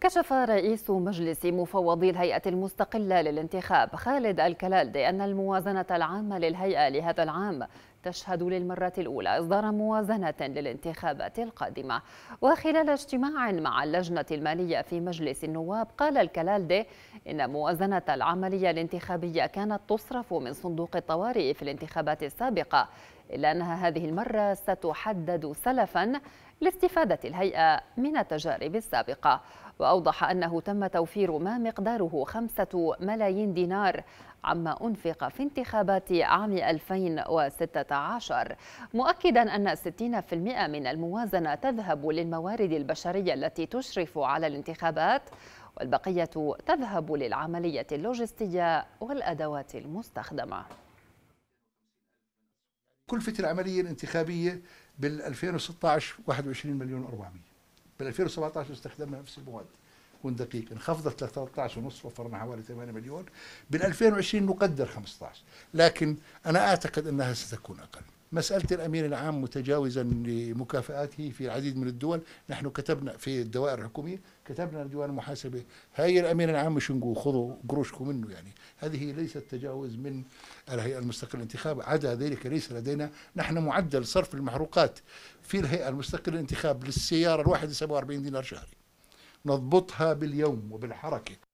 كشف رئيس مجلس مفوضي الهيئة المستقلة للانتخاب خالد الكلالدي أن الموازنة العامة للهيئة لهذا العام تشهد للمرة الأولى إصدار موازنة للانتخابات القادمة وخلال اجتماع مع اللجنة المالية في مجلس النواب قال الكلالدي إن موازنة العملية الانتخابية كانت تصرف من صندوق الطوارئ في الانتخابات السابقة إلا أنها هذه المرة ستحدد سلفا لاستفادة الهيئة من التجارب السابقة وأوضح أنه تم توفير ما مقداره خمسة ملايين دينار عما أنفق في انتخابات عام 2016 مؤكدا أن 60% من الموازنة تذهب للموارد البشرية التي تشرف على الانتخابات والبقية تذهب للعملية اللوجستية والأدوات المستخدمة كلفة العملية الانتخابية بال 2016 21 مليون و400 بال 2017 استخدمنا نفس المواد كون دقيق انخفضت ل 13 ونص وفرنا حوالي 8 مليون بال 2020 نقدر 15 لكن انا اعتقد انها ستكون اقل مسألة الأمين العام متجاوزا لمكافآته في العديد من الدول نحن كتبنا في الدوائر الحكومية كتبنا لديوان المحاسبة هاي الأمين العام مش نقول خذوا قروشكم منه يعني هذه ليست تجاوز من الهيئة المستقلة الانتخاب عدا ذلك ليس لدينا نحن معدل صرف المحروقات في الهيئة المستقلة الانتخاب للسيارة الواحدة 47 دينار شهري نضبطها باليوم وبالحركة